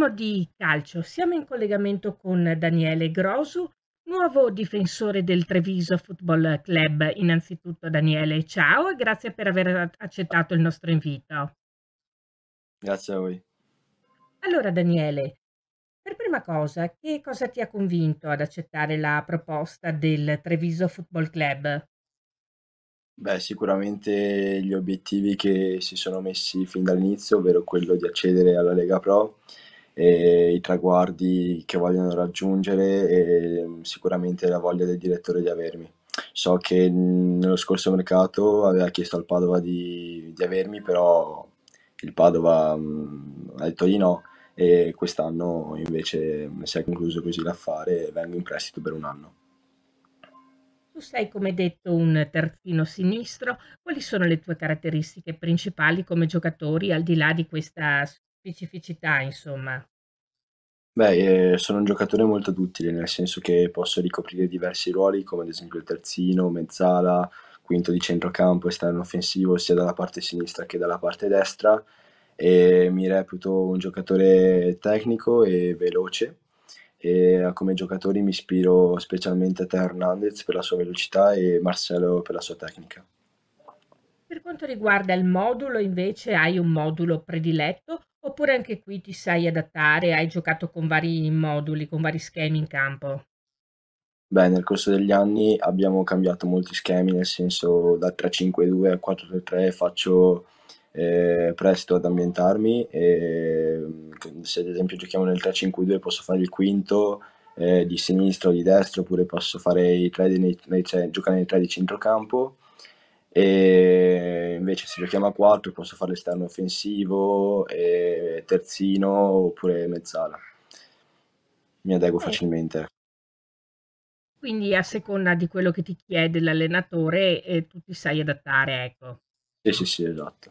Parliamo di calcio. Siamo in collegamento con Daniele Grosu, nuovo difensore del Treviso Football Club. Innanzitutto Daniele, ciao e grazie per aver accettato il nostro invito. Grazie a voi. Allora Daniele, per prima cosa, che cosa ti ha convinto ad accettare la proposta del Treviso Football Club? Beh, sicuramente gli obiettivi che si sono messi fin dall'inizio, ovvero quello di accedere alla Lega Pro e i traguardi che vogliono raggiungere e mm, sicuramente la voglia del direttore di avermi. So che mm, nello scorso mercato aveva chiesto al Padova di, di avermi, però il Padova mh, mm, ha detto di no e quest'anno invece si è concluso così l'affare e vengo in prestito per un anno. Tu sei, come detto, un terzino sinistro. Quali sono le tue caratteristiche principali come giocatori, al di là di questa specificità, insomma? Beh, ehm, sono un giocatore molto duttile, nel senso che posso ricoprire diversi ruoli, come ad esempio il terzino, mezzala, quinto di centrocampo, esterno offensivo, sia dalla parte sinistra che dalla parte destra, e mi reputo un giocatore tecnico e veloce, e eh, come giocatori mi ispiro specialmente a Theo Hernandez per la sua velocità e Marcelo per la sua tecnica. Per quanto riguarda il modulo, invece, hai un modulo prediletto Oppure anche qui ti sai adattare, hai giocato con vari moduli, con vari schemi in campo? Beh, nel corso degli anni abbiamo cambiato molti schemi, nel senso da 3-5-2 a 4-3-3 faccio eh, presto ad ambientarmi e ehm, se ad esempio giochiamo nel 3-5-2 posso fare il quinto eh, di sinistra o di destra, oppure posso fare i tre di, nei, nei, cioè, giocare nei 3 di centrocampo e invece se giochiamo a 4 posso fare l'esterno offensivo, terzino oppure mezzala. Mi adeguo eh. facilmente. Quindi a seconda di quello che ti chiede l'allenatore eh, tu ti sai adattare, ecco. Sì, sì, sì, esatto.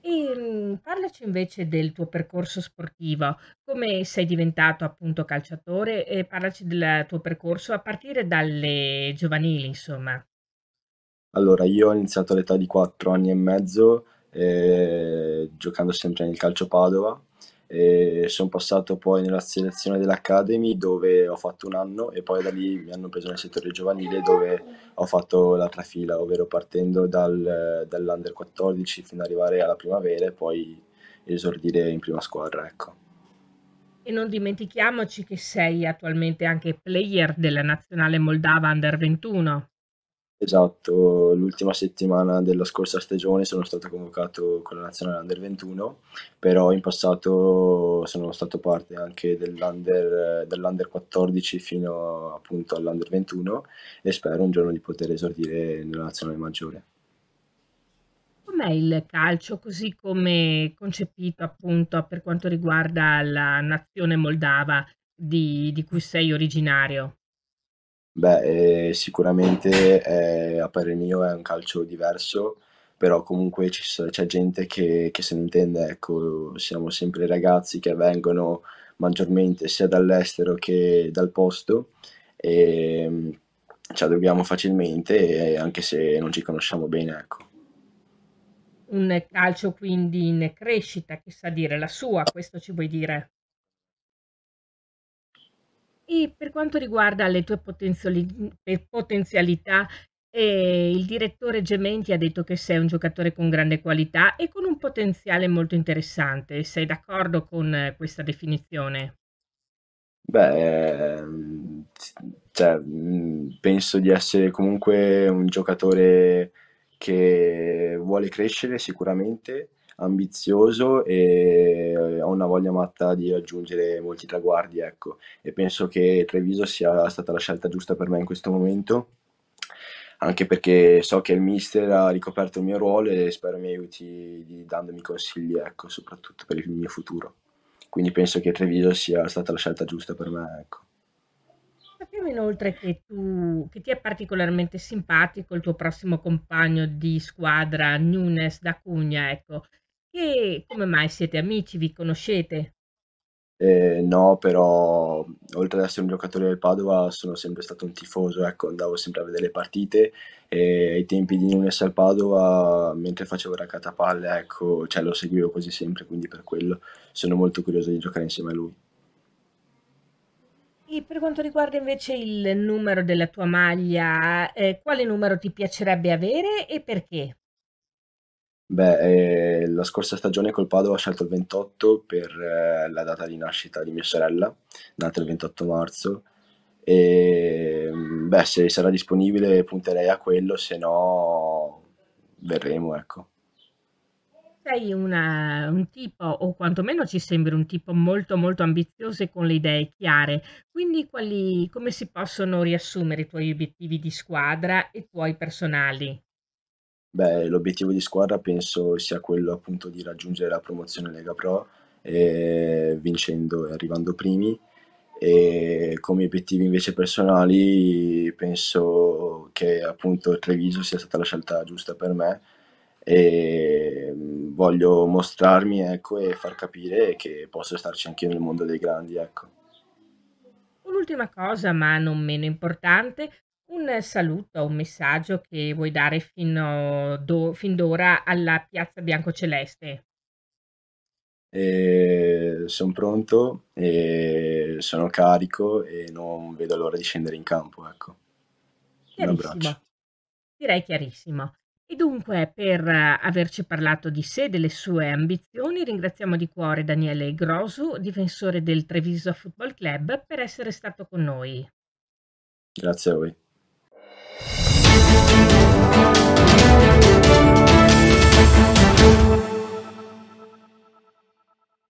E, ehm, parlaci invece del tuo percorso sportivo, come sei diventato appunto calciatore e parlaci del tuo percorso a partire dalle giovanili, insomma. Allora, io ho iniziato all'età di 4 anni e mezzo, ehm, giocando sempre nel calcio Padova e son passato poi nella selezione dell'academy dove ho fatto un anno e poi da lì mi hanno preso nel settore giovanile dove ho fatto l'altra fila, ovvero partendo dal dall'Under 14 fino ad arrivare alla primavera e poi esordire in prima squadra, ecco. E non dimentichiamoci che sei attualmente anche player della nazionale moldava Under 21. Esatto, l'ultima settimana della scorsa stagione sono stato convocato con la nazionale Under 21, però in passato sono stato parte anche dell'Under, dall'Under 14 fino appunto all'Under 21 e spero un giorno di poter esordire nella nazionale maggiore. Com'è il calcio così come concepito appunto per quanto riguarda la nazione moldava di, di cui sei originario? Beh, eh, sicuramente eh, a parer mio è un calcio diverso, però comunque ci c'è gente che, che se ne intende, ecco, siamo sempre ragazzi che vengono maggiormente sia dall'estero che dal posto e mm, ci adeguiamo facilmente eh, anche se non ci conosciamo bene, ecco. Un calcio quindi in crescita, chissà dire la sua, questo ci vuoi dire? E per quanto riguarda le tue potenzialità, eh, il direttore Gementi ha detto che sei un giocatore con grande qualità e con un potenziale molto interessante. Sei d'accordo con questa definizione? Beh, ehm, cioè, mm, penso di essere comunque un giocatore che vuole crescere sicuramente ambizioso e eh, ho una voglia matta di raggiungere molti traguardi, ecco. E penso che Treviso sia stata la scelta giusta per me in questo momento, anche perché so che il mister ha ricoperto il mio ruolo e spero mi aiuti dandomi consigli, ecco, soprattutto per il mio futuro. Quindi penso che Treviso sia stata la scelta giusta per me, ecco. Sappiamo inoltre che, tu, che ti è particolarmente simpatico il tuo prossimo compagno di squadra, Nunes da Cugna, ecco. E come mai siete amici? Vi conoscete? Eh, no, però oltre ad essere un giocatore del Padova sono sempre stato un tifoso, ecco, andavo sempre a vedere le partite e ai tempi di non essere al Padova, mentre facevo la catapalle, ecco, cioè, lo seguivo quasi sempre, quindi per quello sono molto curioso di giocare insieme a lui. E per quanto riguarda invece il numero della tua maglia, eh, quale numero ti piacerebbe avere e perché? Beh, eh, la scorsa stagione col Padova ho scelto il 28 per eh, la data di nascita di mia sorella, nata il 28 marzo. E ehm, beh, se sarà disponibile punterei a quello, se no verremo, ecco. Sei una- un tipo, o quantomeno ci sembri un tipo molto molto ambizioso e con le idee chiare. Quindi quali, come si possono riassumere i tuoi obiettivi di squadra e i tuoi personali? Beh, l'obiettivo di squadra penso sia quello appunto di raggiungere la promozione Lega Pro, ehm, vincendo e arrivando primi, e come obiettivi invece personali penso che appunto Treviso sia stata la scelta giusta per me, e mm, voglio mostrarmi, ecco, e far capire che posso starci anch'io nel mondo dei grandi, ecco. Un'ultima cosa, ma non meno importante, un saluto, un messaggio che vuoi dare fino do fin d'ora alla Piazza Biancoceleste? Eh, sono pronto, eh, sono carico e non vedo l'ora di scendere in campo. Ecco. Un abbraccio. Direi chiarissimo. E dunque, per eh, averci parlato di sé e delle sue ambizioni, ringraziamo di cuore Daniele Grosu, difensore del Treviso Football Club, per essere stato con noi. Grazie a voi. Música